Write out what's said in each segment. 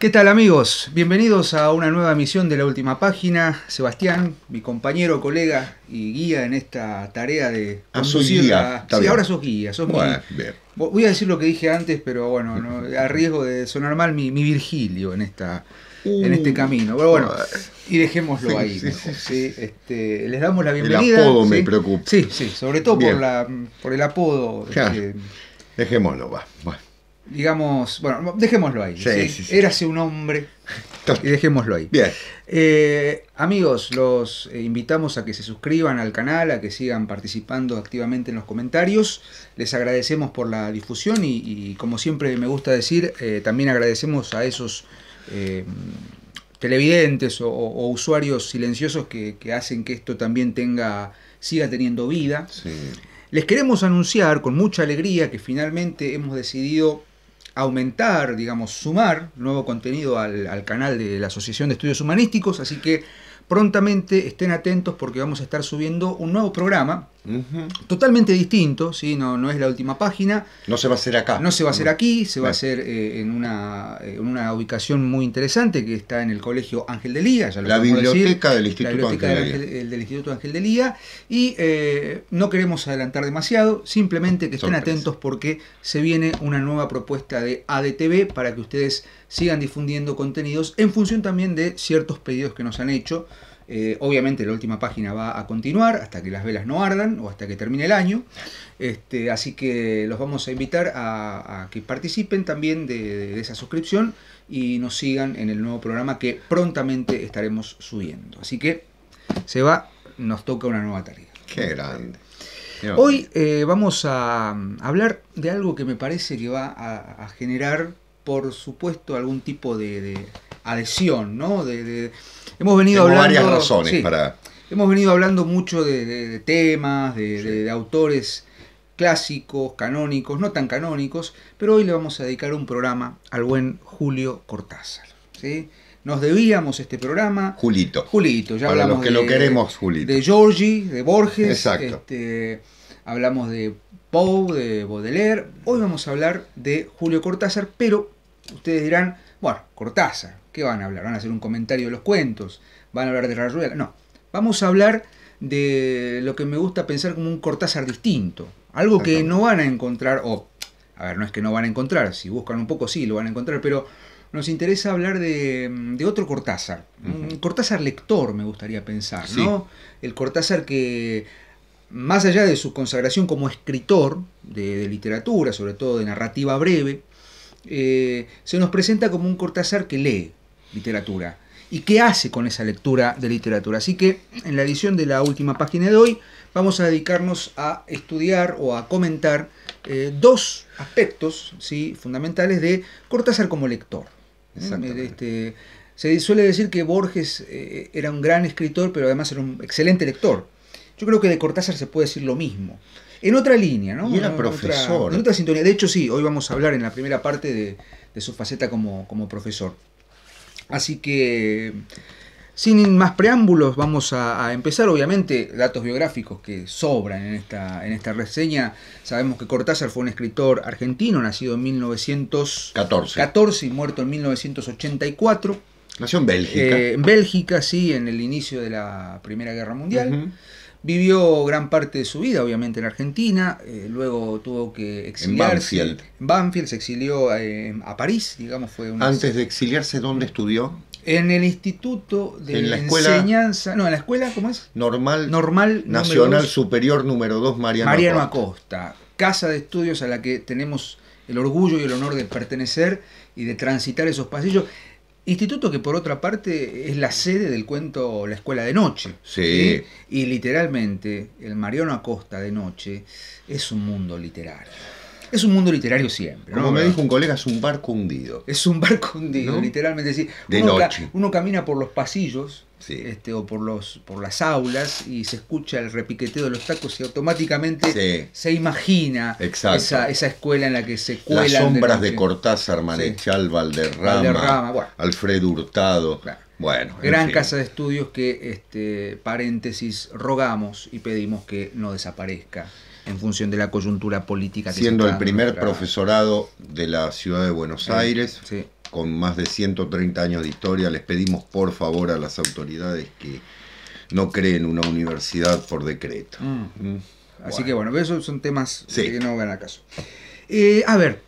¿Qué tal amigos? Bienvenidos a una nueva emisión de la última página. Sebastián, mi compañero, colega y guía en esta tarea de ah, Sí, ahora sos guía, sos Voy a decir lo que dije antes, pero bueno, a riesgo de sonar mal, mi, Virgilio en esta en este uh. camino. Pero bueno, y dejémoslo ahí. Este, les damos la bienvenida. El apodo me preocupa. Sí, sí, sobre todo por, el apodo. Este. dejémoslo, va. Bueno digamos, bueno, dejémoslo ahí. Sí, Érase un hombre y dejémoslo ahí. Bien. Eh, amigos, los eh, invitamos a que se suscriban al canal, a que sigan participando activamente en los comentarios. Les agradecemos por la difusión y, como siempre me gusta decir, eh, también agradecemos a esos... televidentes o, usuarios silenciosos que, que, hacen que esto también tenga siga teniendo vida. Les queremos anunciar con mucha alegría que finalmente hemos decidido aumentar, digamos, sumar nuevo contenido al, canal de la Asociación de Estudios Humanísticos, así que prontamente estén atentos porque vamos a estar subiendo un nuevo programa Totalmente distinto, ¿sí? no, no es la última página. No se va a hacer acá. No se va a hacer aquí, se va a hacer eh, eh, en, una, ubicación muy interesante que está en el Colegio Ángel de Lía la, biblioteca Del Instituto Ángel de Lía Y eh, no queremos adelantar demasiado, simplemente que estén atentos porque se viene una nueva propuesta de ADTV para que ustedes sigan difundiendo contenidos en función también de ciertos pedidos que nos han hecho. Eh, obviamente la última página va a continuar hasta que las velas no ardan o hasta que termine el año. Este, así que los vamos a invitar a, que participen también de, esa suscripción y nos sigan en el nuevo programa que prontamente estaremos subiendo. Así que se va, nos toca una nueva tarea. Qué grande. Hoy eh, vamos a mm, hablar de algo que me parece que va a, generar, por supuesto, algún tipo de, adhesión, ¿no? de Hemos venido hablando. Hemos venido hablando mucho de, temas, de, autores clásicos, canónicos, no tan canónicos, pero hoy le vamos a dedicar un programa al buen Julio Cortázar. ¿sí? Nos debíamos este programa. Julito. Julito, ya para hablamos. Los que lo queremos, Julito. De Giorgi, de Borges. Exacto. Este, hablamos de Poe, de Baudelaire. Hoy vamos a hablar de Julio Cortázar, pero ustedes dirán, bueno, Cortázar, ¿Qué van a hablar? ¿Van a hacer un comentario de los cuentos? ¿Van a hablar de la No. Vamos a hablar de lo que me gusta pensar como un Cortázar distinto. Algo que no van a encontrar, o, a ver, no es que no van a encontrar, si buscan un poco sí lo van a encontrar, pero nos interesa hablar de, otro Cortázar. Un Cortázar lector, me gustaría pensar, ¿no? El Cortázar que, más allá de su consagración como escritor de, literatura, sobre todo de narrativa breve, eh, se nos presenta como un Cortázar que lee, literatura. ¿Y qué hace con esa lectura de literatura? Así que en la edición de la última página de hoy vamos a dedicarnos a estudiar o a comentar eh, dos aspectos ¿sí? fundamentales de Cortázar como lector. ¿Eh? Eh, este, se suele decir que Borges era un gran escritor, pero además era un excelente lector. Yo creo que de Cortázar se puede decir lo mismo. En otra línea, ¿no? en Otra, sintonía. De hecho, sí, hoy vamos a hablar en la primera parte de, su faceta como profesor. Así que, sin más preámbulos, vamos a, empezar. Obviamente, datos biográficos que sobran en esta, en esta reseña. Sabemos que Cortázar fue un escritor argentino, nacido en 1914 y muerto en 1984. Nació en Bélgica. Eh, en Bélgica, sí, en el inicio de la Primera Guerra Mundial. Vivió gran parte de su vida, obviamente, en Argentina, eh, luego tuvo que exiliarse. Banfield. Banfield se exilió eh, a París, digamos, fue una... Antes de exiliarse, ¿dónde estudió? En el Instituto de la escuela, Enseñanza, no, en la escuela, ¿cómo es? Normal, Normal Nacional Superior número 2 Mariano, Mariano Acosta. Casa de estudios a la que tenemos el orgullo y el honor de pertenecer y de transitar esos pasillos. Instituto que por otra parte es la sede del cuento La Escuela de Noche. Sí. Y literalmente el Mariano Acosta de Noche es un mundo literario. Es un mundo literario siempre. ¿no? Como me dijo un colega, es un barco hundido. Es un barco hundido, literalmente. Sí. uno, camina por los pasillos este, o por, los, por las aulas y se escucha el repiqueteo de los tacos y automáticamente se imagina esa, esa, escuela en la que se cuela. Las sombras de, Cortázar, Marechal, Valderrama, Alfredo Hurtado. gran casa de estudios que, este, paréntesis, rogamos y pedimos que no desaparezca en función de la coyuntura política. Que Siendo el primer profesorado de la ciudad de Buenos eh, Aires, con más de 130 años de historia, les pedimos por favor a las autoridades que no creen una universidad por decreto. Mm. Mm. Así que bueno, esos son temas que no van a caso. Eh, a ver,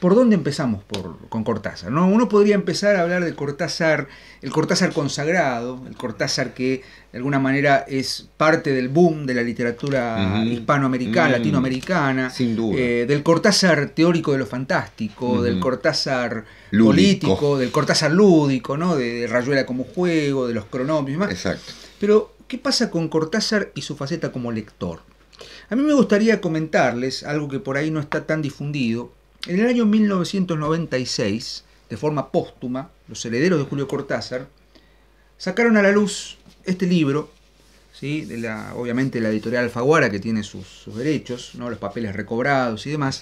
¿Por dónde empezamos con Cortázar? ¿no? Uno podría empezar a hablar de Cortázar, el Cortázar consagrado, el Cortázar que de alguna manera es parte del boom de la literatura hispanoamericana, mm. latinoamericana, Sin duda. Eh, del Cortázar teórico de lo fantástico, del Cortázar político, del Cortázar lúdico, ¿no? de, Rayuela como juego, de los cronomios y Exacto. Pero, ¿qué pasa con Cortázar y su faceta como lector? A mí me gustaría comentarles algo que por ahí no está tan difundido, en el año 1996, de forma póstuma, los herederos de Julio Cortázar sacaron a la luz este libro, ¿sí? de la, obviamente la editorial Alfaguara que tiene sus, derechos, los papeles recobrados y demás,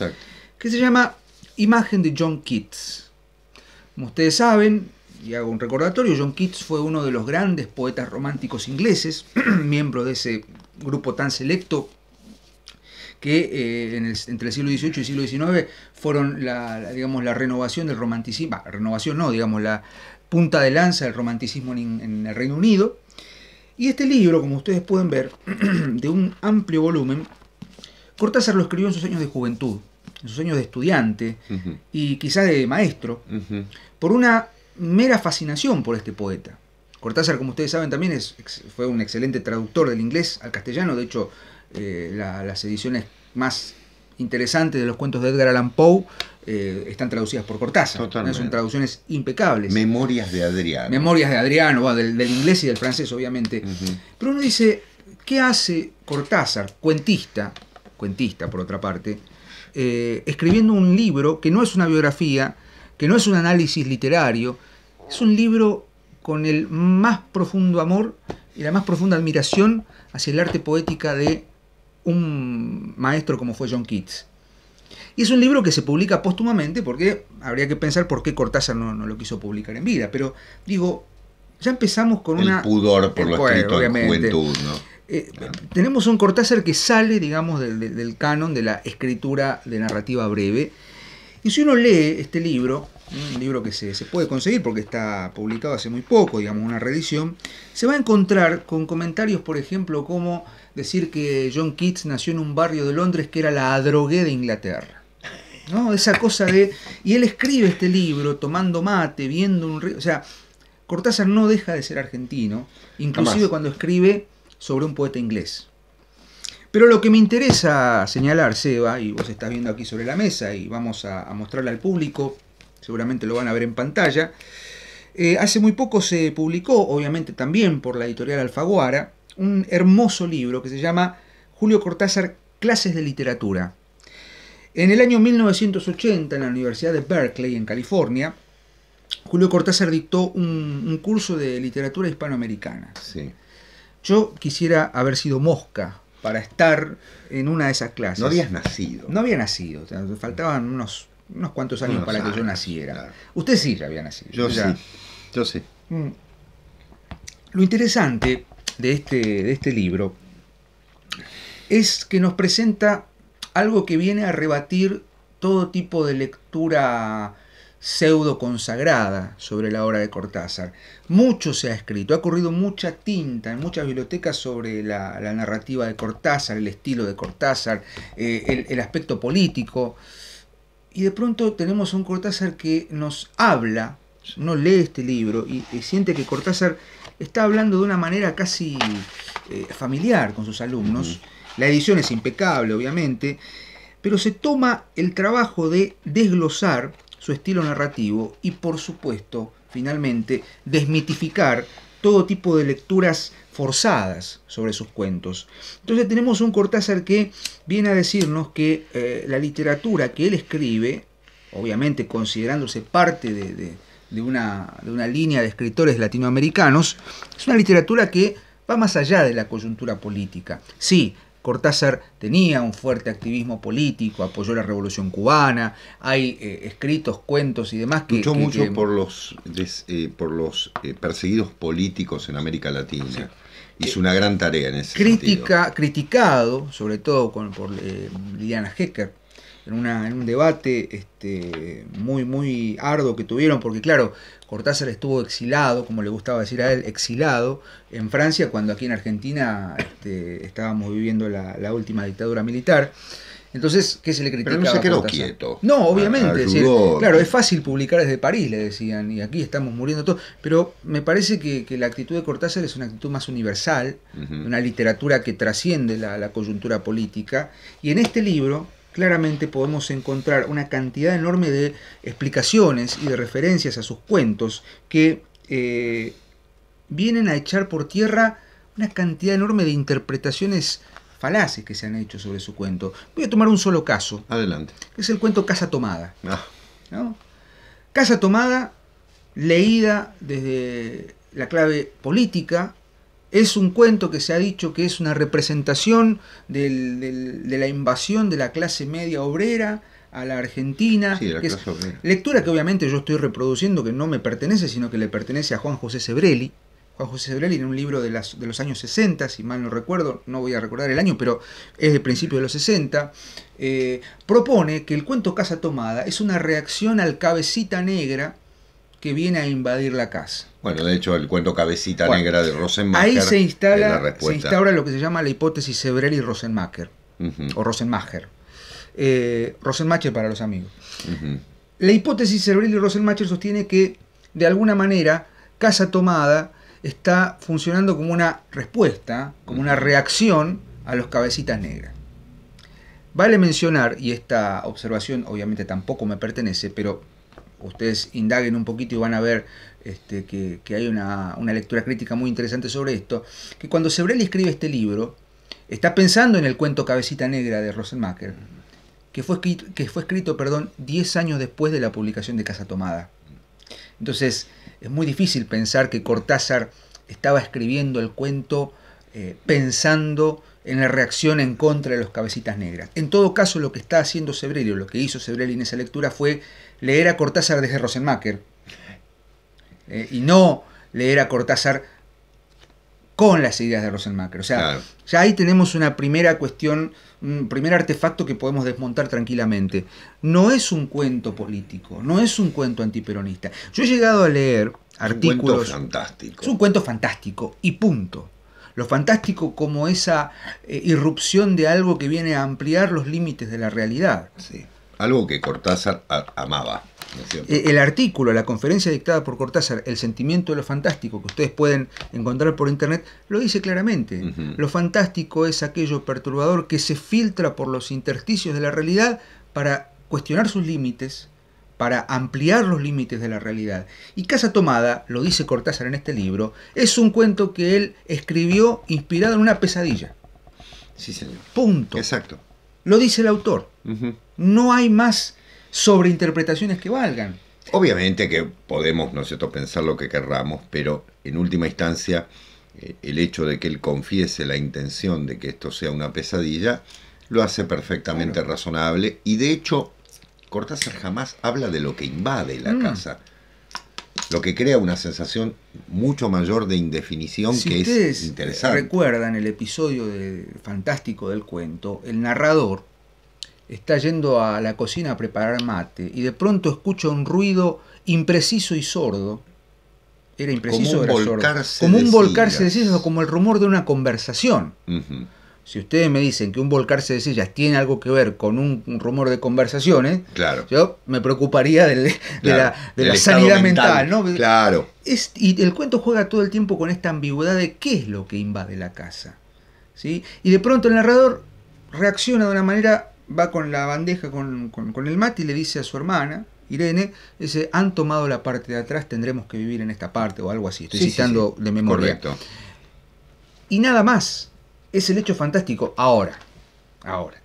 que se llama Imagen de John Keats. Como ustedes saben, y hago un recordatorio, John Keats fue uno de los grandes poetas románticos ingleses, miembro de ese grupo tan selecto que eh, entre el siglo XVIII y el siglo XIX fueron la, digamos, la renovación del romanticismo, renovación no, digamos, la punta de lanza del romanticismo en, el Reino Unido. Y este libro, como ustedes pueden ver, de un amplio volumen, Cortázar lo escribió en sus años de juventud, en sus años de estudiante y quizá de maestro, por una mera fascinación por este poeta. Cortázar, como ustedes saben, también es, fue un excelente traductor del inglés al castellano, de hecho eh, las ediciones más interesantes de los cuentos de Edgar Allan Poe eh, están traducidas por Cortázar. Son traducciones impecables. Memorias de Adriano. Memorias de Adriano, del, inglés y del francés, obviamente. Pero uno dice, ¿qué hace Cortázar, cuentista, cuentista por otra parte, eh, escribiendo un libro que no es una biografía, que no es un análisis literario, es un libro con el más profundo amor y la más profunda admiración hacia el arte poética de un maestro como fue John Keats. Y es un libro que se publica póstumamente porque habría que pensar por qué Cortázar no, lo quiso publicar en vida. Pero digo, ya empezamos con el una... pudor por eh, lo juventud, ¿no? Eh, tenemos un Cortázar que sale, digamos, del, canon de la escritura de narrativa breve. Y si uno lee este libro, un libro que se, se puede conseguir porque está publicado hace muy poco, digamos, una reedición, se va a encontrar con comentarios, por ejemplo, como decir que John Keats nació en un barrio de Londres que era la adrogué de Inglaterra. ¿no? Esa cosa de... Y él escribe este libro tomando mate, viendo un río... O sea, Cortázar no deja de ser argentino, inclusive cuando escribe sobre un poeta inglés. Pero lo que me interesa señalar, Seba, y vos estás viendo aquí sobre la mesa y vamos a, a mostrarle al público, seguramente lo van a ver en pantalla, eh, hace muy poco se publicó, obviamente también por la editorial Alfaguara, un hermoso libro que se llama Julio Cortázar, Clases de Literatura. En el año 1980, en la Universidad de Berkeley, en California, Julio Cortázar dictó un, curso de literatura hispanoamericana. Yo quisiera haber sido mosca para estar en una de esas clases. No habías nacido. No había nacido, faltaban unos, unos cuantos años para que yo naciera. Usted sí ya había nacido. Yo sí, yo sí. Mm. Lo interesante de este, de este libro es que nos presenta algo que viene a rebatir todo tipo de lectura pseudo consagrada sobre la obra de Cortázar. Mucho se ha escrito, ha corrido mucha tinta en muchas bibliotecas sobre la, narrativa de Cortázar, el estilo de Cortázar, eh, el, aspecto político. Y de pronto tenemos un Cortázar que nos habla, no lee este libro y siente que Cortázar está hablando de una manera casi eh, familiar con sus alumnos. La edición es impecable, obviamente, pero se toma el trabajo de desglosar su estilo narrativo y, por supuesto, finalmente, desmitificar todo tipo de lecturas forzadas sobre sus cuentos. Entonces tenemos un Cortázar que viene a decirnos que eh, la literatura que él escribe, obviamente considerándose parte de, de una, de una línea de escritores latinoamericanos, es una literatura que va más allá de la coyuntura política. Sí, Cortázar tenía un fuerte activismo político, apoyó la revolución cubana, hay eh, escritos, cuentos y demás que... Luchó mucho por los, eh, por los eh, perseguidos políticos en América Latina. Hizo una gran tarea en ese crítica, sentido. Criticado, sobre todo con, por Liliana Hecker, en, un debate este, muy, muy arduo que tuvieron, porque claro, Cortázar estuvo exilado, como le gustaba decir a él, exilado en Francia, cuando aquí en Argentina este, estábamos viviendo la, última dictadura militar. Entonces, ¿qué se le criticaba? Pero no se quedó quieto. No, obviamente. Es claro, es fácil publicar desde París, le decían, y aquí estamos muriendo todos. Pero me parece que, la actitud de Cortázar es una actitud más universal, una literatura que trasciende la, coyuntura política. Y en este libro, claramente podemos encontrar una cantidad enorme de explicaciones y de referencias a sus cuentos que eh, vienen a echar por tierra una cantidad enorme de interpretaciones falaces que se han hecho sobre su cuento. Voy a tomar un solo caso. Adelante. es el cuento Casa Tomada. Ah. Casa Tomada, leída desde la clave política, es un cuento que se ha dicho que es una representación de la invasión de la clase media obrera a la Argentina. lectura que obviamente yo estoy reproduciendo, que no me pertenece, sino que le pertenece a Juan José Sebrelli. Juan José Sebrelli en un libro de, los años 60, si mal no recuerdo, no voy a recordar el año, pero es de principio de los 60, eh, propone que el cuento Casa Tomada es una reacción al cabecita negra que viene a invadir la casa. Bueno, de hecho, el cuento Cabecita Negra de Rosenmacher. Ahí se, instala, se instaura lo que se llama la hipótesis sebrelli Rosenmacher. O Rosenmacher. Eh, Rosenmacher para los amigos. La hipótesis sebrelli Rosenmacher sostiene que, de alguna manera, Casa Tomada está funcionando como una respuesta, como una reacción a los cabecitas negras. Vale mencionar, y esta observación obviamente tampoco me pertenece, pero ustedes indaguen un poquito y van a ver este, que, hay una, lectura crítica muy interesante sobre esto, que cuando Sebrelli escribe este libro, está pensando en el cuento Cabecita Negra de Rosenmacher, que fue escrito, que fue escrito perdón, 10 años después de la publicación de Casa Tomada. Entonces, es muy difícil pensar que Cortázar estaba escribiendo el cuento eh, pensando en la reacción en contra de los cabecitas negras. En todo caso, lo que está haciendo Sebrelli, o lo que hizo Sebrelli en esa lectura fue leer a Cortázar desde Rosenmacher eh, y no leer a Cortázar con las ideas de Rosenmacher. O sea, ya ahí tenemos una primera cuestión, un primer artefacto que podemos desmontar tranquilamente. No es un cuento político, no es un cuento antiperonista. Yo he llegado a leer artículos. Un Es un cuento fantástico y punto. Lo fantástico como esa eh, irrupción de algo que viene a ampliar los límites de la realidad. Sí algo que Cortázar amaba. Eh, el artículo, la conferencia dictada por Cortázar, El sentimiento de lo fantástico, que ustedes pueden encontrar por internet, lo dice claramente. Lo fantástico es aquello perturbador que se filtra por los intersticios de la realidad para cuestionar sus límites, para ampliar los límites de la realidad. Y Casa Tomada, lo dice Cortázar en este libro, es un cuento que él escribió inspirado en una pesadilla. Sí, señor. Punto. Exacto. Lo dice el autor. No hay más sobreinterpretaciones que valgan. Obviamente que podemos, ¿no pensar lo que querramos, pero en última instancia eh, el hecho de que él confiese la intención de que esto sea una pesadilla lo hace perfectamente razonable y de hecho Cortázar jamás habla de lo que invade la mm. casa, lo que crea una sensación mucho mayor de indefinición que es interesante. Recuerdan el episodio fantástico del cuento, el narrador está yendo a la cocina a preparar mate y de pronto escucha un ruido impreciso y sordo. Era impreciso, como un era sordo. Como un volcarse de sillas, como el rumor de una conversación. Si ustedes me dicen que un volcarse de sillas tiene algo que ver con un, rumor de conversaciones, claro. yo me preocuparía de la, de sanidad mental. ¿no? Claro. y el cuento juega todo el tiempo con esta ambigüedad de qué es lo que invade la casa. ¿sí? Y de pronto el narrador reacciona de una manera va con la bandeja, con, el mate y le dice a su hermana, Irene, dice, han tomado la parte de atrás, tendremos que vivir en esta parte o algo así. Estoy citando de memoria. Correcto. Y nada más, es el hecho fantástico ahora, ahora.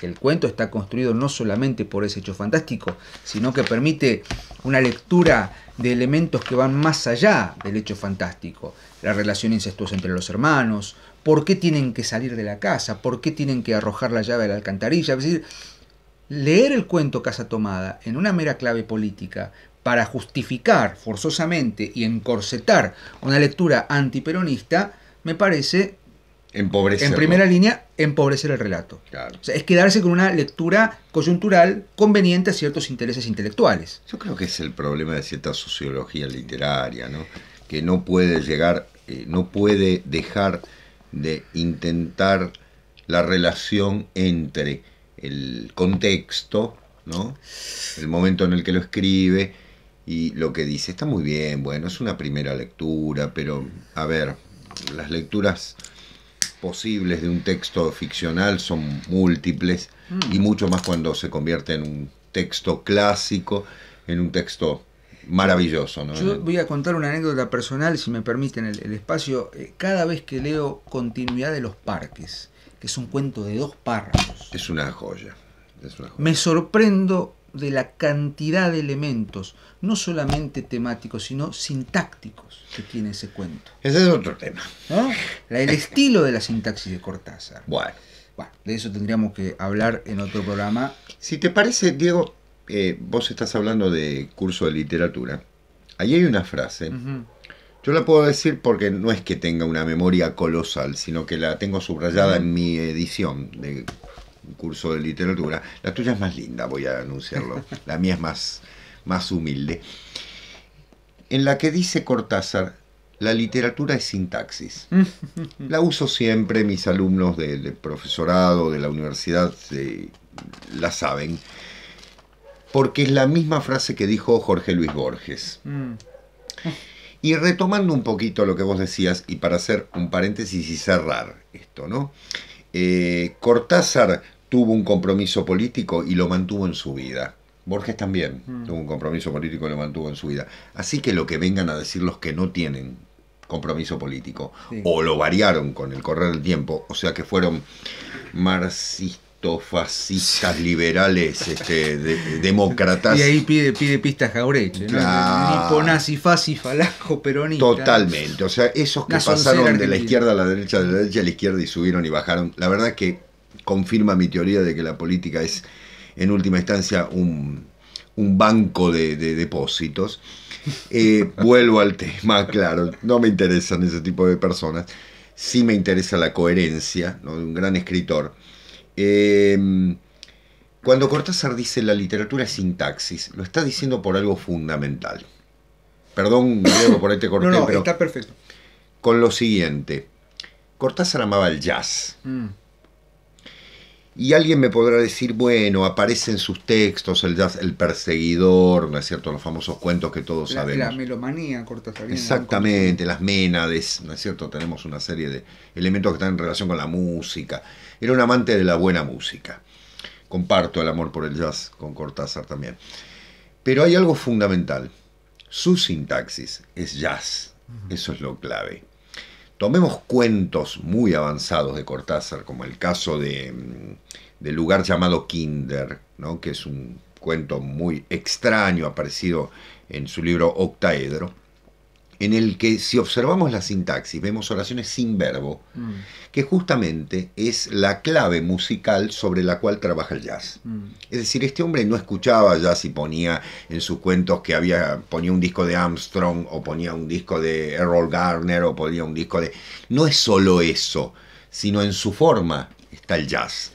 El cuento está construido no solamente por ese hecho fantástico, sino que permite una lectura de elementos que van más allá del hecho fantástico. La relación incestuosa entre los hermanos, por qué tienen que salir de la casa, por qué tienen que arrojar la llave de la alcantarilla. Es decir, leer el cuento Casa Tomada en una mera clave política para justificar forzosamente y encorsetar una lectura antiperonista me parece Empobrecer, en primera línea empobrecer el relato. es quedarse con una lectura coyuntural conveniente a ciertos intereses intelectuales. Yo creo que es el problema de cierta sociología literaria, ¿no? que no puede llegar, eh, no puede dejar de intentar la relación entre el contexto, ¿no? el momento en el que lo escribe y lo que dice. Está muy bien, bueno, es una primera lectura, pero a ver, las lecturas posibles de un texto ficcional son múltiples y mm. mucho más cuando se convierte en un texto clásico, en un texto maravilloso. Yo voy a contar una anécdota personal, si me permiten el, espacio. Eh, cada vez que leo Continuidad de los Parques, que es un cuento de dos párrafos. Es una joya. Es una joya. Me sorprendo de la cantidad de elementos, no solamente temáticos, sino sintácticos que tiene ese cuento. Ese es otro tema. El estilo de la sintaxis de Cortázar. Bueno. bueno. de eso tendríamos que hablar en otro programa. Si te parece, Diego, eh, vos estás hablando de curso de literatura. Ahí hay una frase. Yo la puedo decir porque no es que tenga una memoria colosal, sino que la tengo subrayada en mi edición de un curso de literatura. La tuya es más linda, voy a anunciarlo. La mía es más, más humilde. En la que dice Cortázar, la literatura es sintaxis. La uso siempre, mis alumnos del de profesorado, de la universidad, la saben, porque es la misma frase que dijo Jorge Luis Borges. Mm. Y retomando un poquito lo que vos decías, y para hacer un paréntesis y cerrar esto, ¿no? Eh, Cortázar tuvo un compromiso político y lo mantuvo en su vida. Borges también mm. tuvo un compromiso político y lo mantuvo en su vida. Así que lo que vengan a decir los que no tienen compromiso político, o lo variaron con el correr del tiempo, o sea que fueron marxistas fascistas, liberales, este, demócratas. Y ahí pide, pide pistas Jauretche ni Niponazi, fácil peronista. Totalmente. O sea, esos que pasaron de la izquierda a la derecha, de la derecha a la izquierda y subieron y bajaron. La verdad que confirma mi teoría de que la política es, en última instancia, un, banco de, depósitos. Eh, vuelvo al tema, claro. No me interesan ese tipo de personas. Sí me interesa la coherencia de un gran escritor Em, cuando Cortázar dice la literatura es sintaxis, lo está diciendo por algo fundamental. Perdón, Diego, por este te No, está perfecto. Con lo siguiente. Cortázar amaba el jazz. Mm. Y alguien me podrá decir, bueno, aparecen sus textos el, jazz, el perseguidor, ¿no es cierto? Los famosos cuentos que todos sabemos. La melomanía, Cortázar Exactamente, las ménades, ¿no es cierto? Tenemos una serie de elementos que están en relación con la música. Era un amante de la buena música. Comparto el amor por el jazz con Cortázar también. Pero hay algo fundamental. Su sintaxis es jazz. Eso es lo clave. Tomemos cuentos muy avanzados de Cortázar, como el caso mm, del lugar llamado Kinder, que es un cuento muy extraño, aparecido en su libro Octaedro, en el que si observamos la sintaxis vemos oraciones sin verbo, mm. que justamente es la clave musical sobre la cual trabaja el jazz. Mm. Es decir, este hombre no escuchaba jazz y ponía en sus cuentos que había ponía un disco de Armstrong o ponía un disco de Errol Garner o ponía un disco de no es solo eso, sino en su forma está el jazz.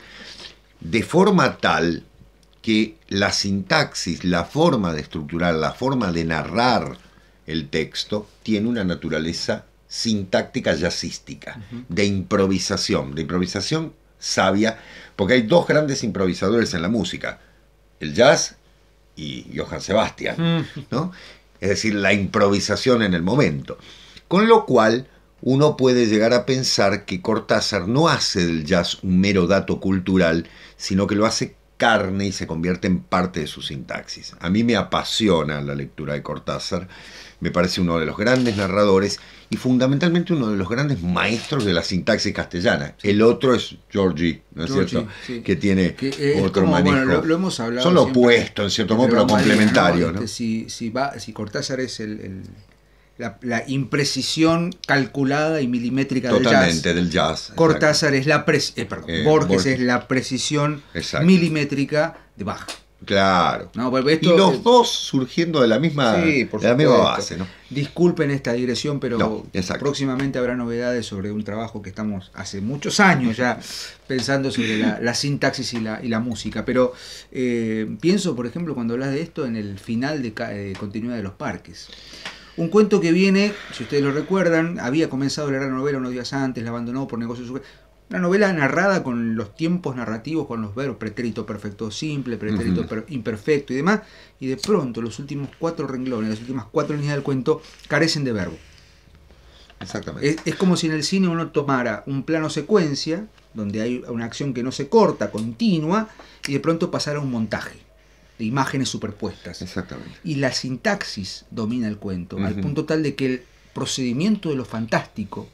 De forma tal que la sintaxis, la forma de estructurar, la forma de narrar el texto tiene una naturaleza sintáctica jazzística, de improvisación, de improvisación sabia, porque hay dos grandes improvisadores en la música, el jazz y Johann Sebastian, mm. ¿no? Es decir, la improvisación en el momento. Con lo cual, uno puede llegar a pensar que Cortázar no hace del jazz un mero dato cultural, sino que lo hace carne y se convierte en parte de su sintaxis. A mí me apasiona la lectura de Cortázar me parece uno de los grandes narradores y fundamentalmente uno de los grandes maestros de la sintaxis castellana. El otro es Georgie, ¿no es cierto? Que tiene otro lo, hemos hablado. Son lo opuesto, en cierto modo, pero complementario. Este, si, va, si Cortázar es la, imprecisión calculada y milimétrica del jazz. Del jazz Cortázar es la, eh, eh, Borges, es la precisión milimétrica de Bach. Claro. Pues, pues, y los dos surgiendo de la misma, de la misma base. ¿no? Disculpen esta digresión, pero próximamente habrá novedades sobre un trabajo que estamos hace muchos años ya pensando sobre la, sintaxis y la, y la, música. Pero eh, pienso, por ejemplo, cuando hablas de esto, en el final de, de Continuidad de los Parques. Un cuento que viene, si ustedes lo recuerdan, había comenzado la gran novela unos días antes, la abandonó por negocios. Una novela narrada con los tiempos narrativos, con los verbos, pretérito perfecto simple, pretérito imperfecto y demás, y de pronto los últimos cuatro renglones, las últimas cuatro líneas del cuento carecen de verbo. Exactamente. Es, como si en el cine uno tomara un plano secuencia, donde hay una acción que no se corta, continua, y de pronto pasara a un montaje de imágenes superpuestas. Exactamente. Y la sintaxis domina el cuento, al punto tal de que el procedimiento de lo fantástico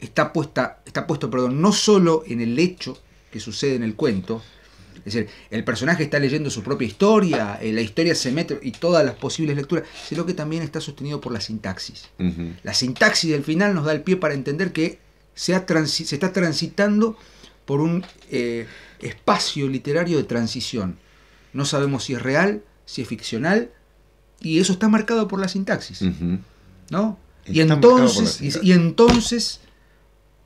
está, puesta, está puesto perdón, no solo en el hecho que sucede en el cuento, es decir, el personaje está leyendo su propia historia, eh, la historia se mete y todas las posibles lecturas, sino que también está sostenido por la sintaxis. La sintaxis del final nos da el pie para entender que se, está transitando por un eh, espacio literario de transición. No sabemos si es real, si es ficcional, y eso está marcado por la sintaxis. ¿No? Y entonces, y, entonces,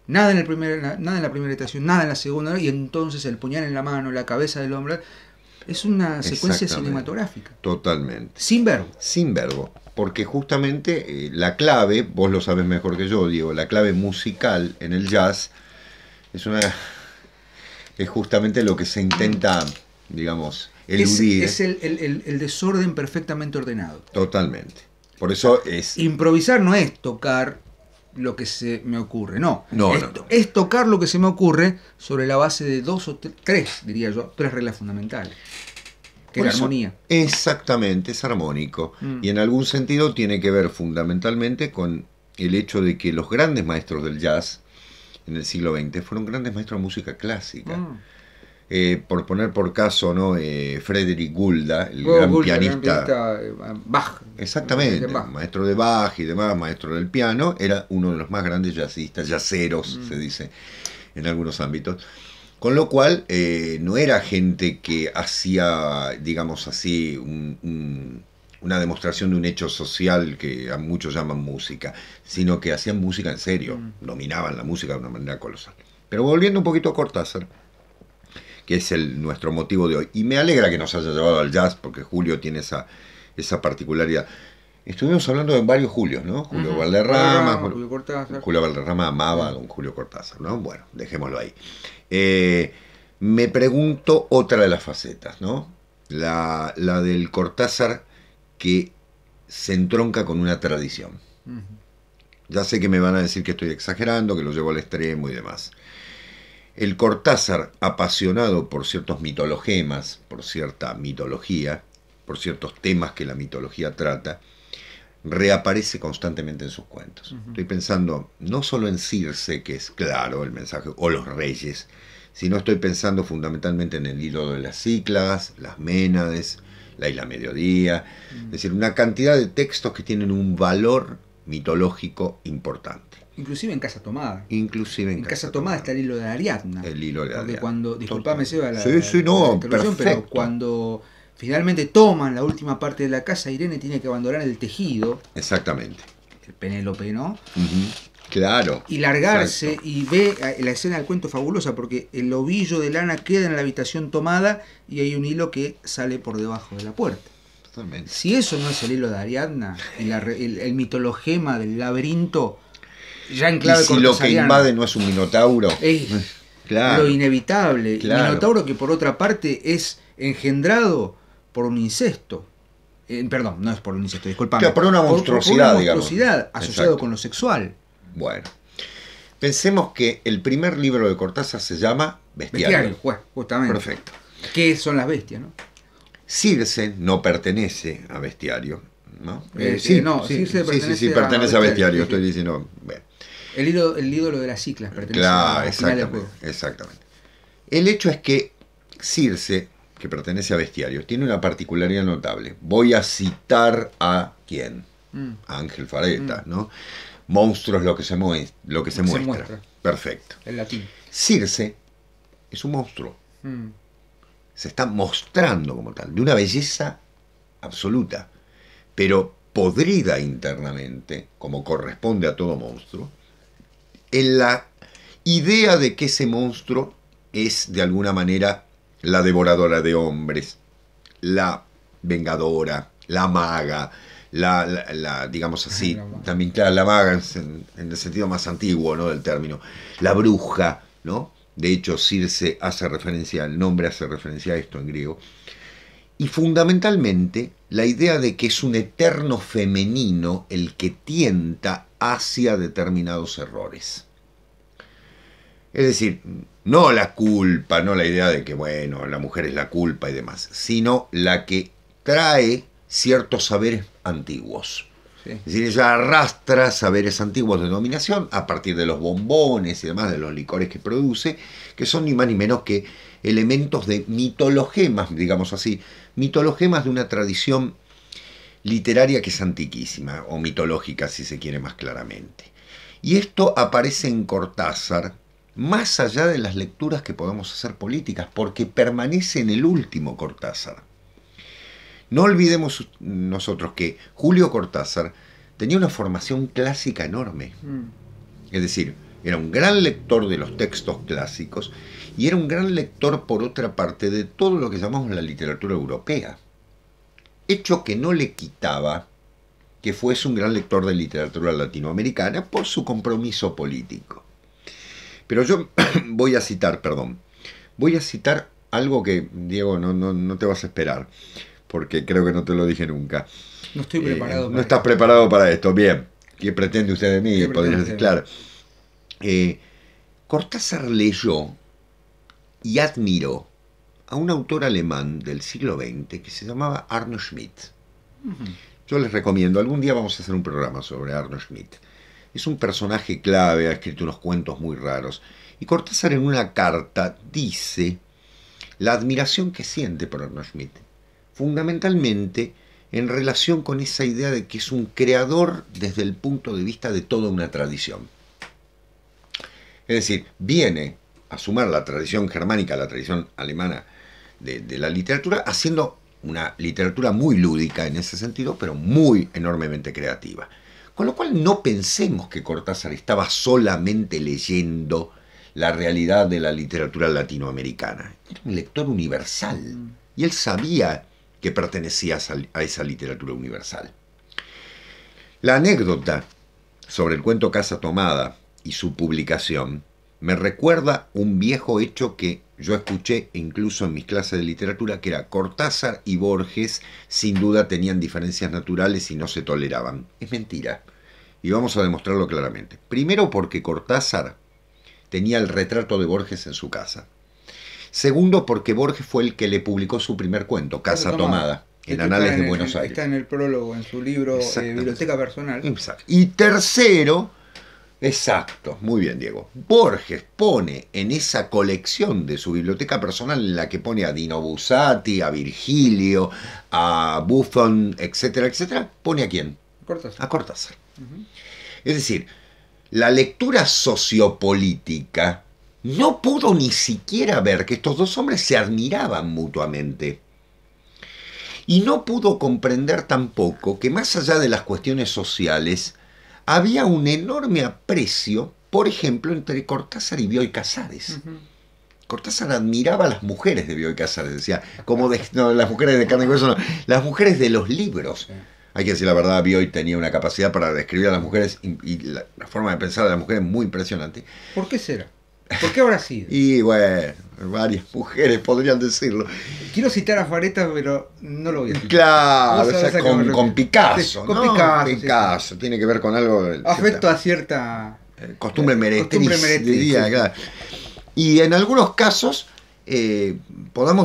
nada en, el primer, nada en la primera estación, nada en la segunda, y entonces el puñal en la mano, la cabeza del hombre, es una secuencia cinematográfica. Totalmente. Sin verbo. Sin verbo. Porque justamente eh, la clave, vos lo sabes mejor que yo, Diego, la clave musical en el jazz es una. es justamente lo que se intenta, digamos, eludir. Es, el desorden perfectamente ordenado. Totalmente. Por eso es. Improvisar no es tocar lo que se me ocurre, no. No, es, tocar lo que se me ocurre sobre la base de dos o tres, diría yo, tres reglas fundamentales. Que es armonía. Exactamente, es armónico. Mm. Y en algún sentido tiene que ver fundamentalmente con el hecho de que los grandes maestros del jazz en el siglo XX fueron grandes maestros de música clásica. Mm. Eh, por poner por caso, ¿no? Eh, Frederick Gulda, el gran, pianista, eh, Bach. Exactamente, maestro de Bach y demás, maestro del piano, era uno de los más grandes jazzistas, yaceros, mm. se dice en algunos ámbitos. Con lo cual, no era gente que hacía, digamos así, una demostración de un hecho social que a muchos llaman música, sino que hacían música en serio, mm. dominaban la música de una manera colosal. Pero volviendo un poquito a Cortázar, que es el, nuestro motivo de hoy. Y me alegra que nos haya llevado al jazz, porque Julio tiene esa, esa particularidad. Estuvimos hablando de varios Julios, ¿no? Julio Valderrama, Julio Cortázar. Julio Valderrama amaba a don Julio Cortázar, ¿no? Bueno, dejémoslo ahí. Eh, me pregunto otra de las facetas, ¿no? La, la, del Cortázar que se entronca con una tradición. Ya sé que me van a decir que estoy exagerando, que lo llevo al extremo y demás. El Cortázar, apasionado por ciertos mitologemas, por cierta mitología, por ciertos temas que la mitología trata, reaparece constantemente en sus cuentos. Estoy pensando no solo en Circe, que es claro el mensaje, o los reyes, sino estoy pensando fundamentalmente en el hilo de las Cícladas, las Ménades, la Isla Mediodía, mm. es decir, una cantidad de textos que tienen un valor mitológico importante. Inclusive en Casa Tomada. Inclusive en, Casa, Tomada, está el hilo de Ariadna. El hilo de Ariadna. Porque cuando, disculpame Seba la, sí, pero cuando finalmente toman la última parte de la casa, Irene tiene que abandonar el tejido. Exactamente. El Penélope, ¿no? Claro. Y largarse y ve eh, la escena del cuento fabulosa porque el ovillo de lana queda en la habitación tomada y hay un hilo que sale por debajo de la puerta. Totalmente. Si eso no es el hilo de Ariadna, el mitologema del laberinto, ¿Y si lo que invade no es un minotauro. lo inevitable. el Minotauro que por otra parte es engendrado por un incesto. Eh, perdón, no es por un incesto, disculpame. por una monstruosidad, digamos, una monstruosidad asociado con lo sexual. Bueno. Pensemos que el primer libro de Cortázar se llama Bestiario. Bestiario, justamente. Perfecto. ¿Qué son las bestias, no? Circe no pertenece a Bestiario. ¿no? Eh, eh, sí, sí, sí, pertenece, sí, pertenece a, Bestiario, estoy diciendo. El ídolo, de las ciclas pertenece a Exactamente. El hecho es que Circe, que pertenece a Bestiarios, tiene una particularidad notable. Voy a citar a quién? Mm. A Ángel Fareta, mm. ¿no? monstruo lo que se, lo que se, muestra. Perfecto. en latín. Circe es un monstruo. Mm. Se está mostrando como tal, de una belleza absoluta, pero podrida internamente, como corresponde a todo monstruo, en la idea de que ese monstruo es de alguna manera la devoradora de hombres, la vengadora, la maga, la, digamos así, también claro, la maga en, el sentido más antiguo ¿no? del término, la bruja, ¿no? De hecho, Circe hace referencia, el nombre hace referencia a esto en griego. Y fundamentalmente la idea de que es un eterno femenino el que tienta hacia determinados errores. Es decir, no la culpa, no la idea de que, bueno, la mujer es la culpa y demás, sino la que trae ciertos saberes antiguos. Es decir, ella arrastra saberes antiguos de dominación a partir de los bombones y demás, de los licores que produce, que son ni más ni menos que elementos de mitologemas, digamos así, mitologemas de una tradición literaria que es antiquísima, o mitológica si se quiere más claramente. Y esto aparece en Cortázar más allá de las lecturas que podemos hacer políticas, porque permanece en el último Cortázar. No olvidemos nosotros que Julio Cortázar tenía una formación clásica enorme. Mm. Es decir, era un gran lector de los textos clásicos y era un gran lector, por otra parte, de todo lo que llamamos la literatura europea hecho que no le quitaba que fuese un gran lector de literatura latinoamericana por su compromiso político. Pero yo voy a citar, perdón, voy a citar algo que, Diego, no, no, te vas a esperar, porque creo que no te lo dije nunca. No estoy eh, preparado. no estás preparado para esto, bien. ¿Qué pretende usted de mí? claro. Eh, Cortázar leyó y admiró a un autor alemán del siglo XX que se llamaba Arno Schmidt. Yo les recomiendo, algún día vamos a hacer un programa sobre Arno Schmidt. Es un personaje clave, ha escrito unos cuentos muy raros. Y Cortázar en una carta dice la admiración que siente por Arno Schmidt, fundamentalmente en relación con esa idea de que es un creador desde el punto de vista de toda una tradición. Es decir, viene a sumar la tradición germánica, la tradición alemana de, la literatura, haciendo una literatura muy lúdica en ese sentido, pero muy enormemente creativa. Con lo cual no pensemos que Cortázar estaba solamente leyendo la realidad de la literatura latinoamericana. Era un lector universal mm. y él sabía que pertenecía a esa literatura universal. La anécdota sobre el cuento Casa Tomada y su publicación me recuerda un viejo hecho que yo escuché, incluso en mis clases de literatura, que era Cortázar y Borges sin duda tenían diferencias naturales y no se toleraban. Es mentira. Y vamos a demostrarlo claramente. Primero porque Cortázar tenía el retrato de Borges en su casa. Segundo porque Borges fue el que le publicó su primer cuento, Casa Tomada en Anales de Buenos Aires. Está en el prólogo, en su libro eh, Biblioteca Personal. Y tercero, Exacto, muy bien Diego. Borges pone en esa colección de su biblioteca personal en la que pone a Dino Busati, a Virgilio, a Buffon, etcétera, etcétera, pone a quién? Cortázar. A Cortázar. Es decir, la lectura sociopolítica no pudo ni siquiera ver que estos dos hombres se admiraban mutuamente. Y no pudo comprender tampoco que más allá de las cuestiones sociales, había un enorme aprecio, por ejemplo, entre Cortázar y Bioy Casares. Cortázar admiraba a las mujeres de Bioy Casares, decía, como las mujeres de carne y las mujeres de los libros. Hay que decir la verdad, Bioy tenía una capacidad para describir a las mujeres y, la, forma de pensar de las mujeres muy impresionante. ¿Por qué será? ¿Por qué ahora sí? Y bueno, varias mujeres podrían decirlo. Quiero citar a Fareta, pero no lo voy a decir Claro, o con, Picasso. Picasso. Tiene que ver con algo. Afecto a cierta. Eh, eh, costumbre meretriz Costumbre. Y en algunos casos, eh,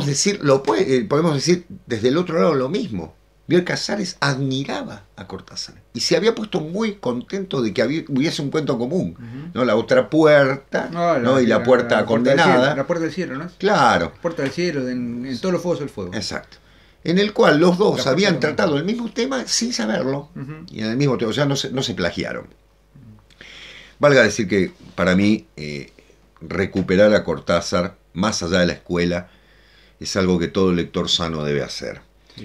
decir, lo podemos decir desde el otro lado lo mismo. Bioy Casares admiraba a Cortázar y se había puesto muy contento de que hubiese un cuento común, ¿no? La otra puerta, y la, puerta la, condenada. la puerta del cielo, ¿no? Claro. La puerta del cielo, en, todos los fuegos del fuego. Exacto. En el cual los dos habían tratado el mismo tema sin saberlo, y en el mismo tema, o sea, no se, plagiaron. Valga decir que para mí eh, recuperar a Cortázar más allá de la escuela es algo que todo lector sano debe hacer.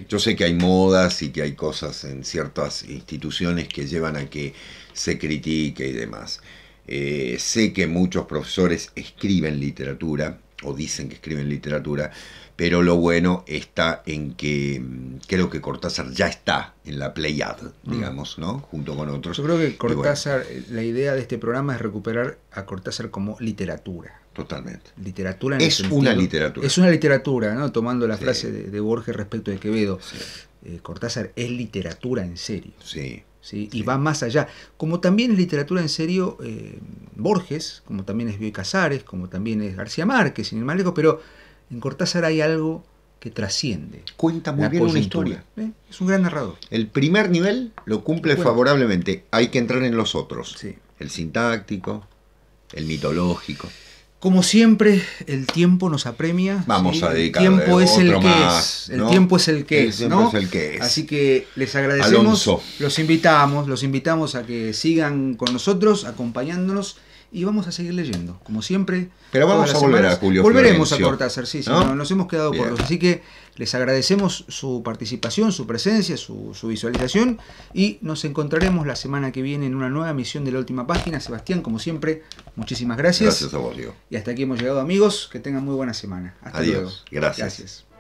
Yo sé que hay modas y que hay cosas en ciertas instituciones que llevan a que se critique y demás. Eh, sé que muchos profesores escriben literatura o dicen que escriben literatura, pero lo bueno está en que mm, creo que Cortázar ya está en la Pleiad, mm. digamos, ¿no? Junto con otros. Yo creo que Cortázar, eh, la idea de este programa es recuperar a Cortázar como literatura. Totalmente. Literatura en es una literatura. Es una literatura, ¿no? Tomando la frase de, Borges respecto de Quevedo. Eh, Cortázar es literatura en serio. Sí. ¿sí? Y va más allá. Como también es literatura en serio eh, Borges, como también es Bioy Casares, como también es García Márquez, sin el más lejos, pero en Cortázar hay algo que trasciende. Cuenta muy bien una historia. ¿Eh? Es un gran narrador. El primer nivel lo cumple favorablemente. Hay que entrar en los otros. Sí. El sintáctico, el mitológico. Como siempre, el tiempo nos apremia. Vamos a dedicar el tiempo es el que es. El tiempo es el que es, que Así que les agradecemos. Los invitamos, los invitamos a que sigan con nosotros, acompañándonos y vamos a seguir leyendo, como siempre. Pero vamos a volver a Julio Volveremos a Cortázar, sí, nos hemos quedado por cortos. Así que les agradecemos su participación, su presencia, su, visualización y nos encontraremos la semana que viene en una nueva emisión de La Última Página. Sebastián, como siempre, muchísimas gracias. Gracias a vos, Diego. Y hasta aquí hemos llegado, amigos. Que tengan muy buena semana. Hasta Adiós. luego. gracias.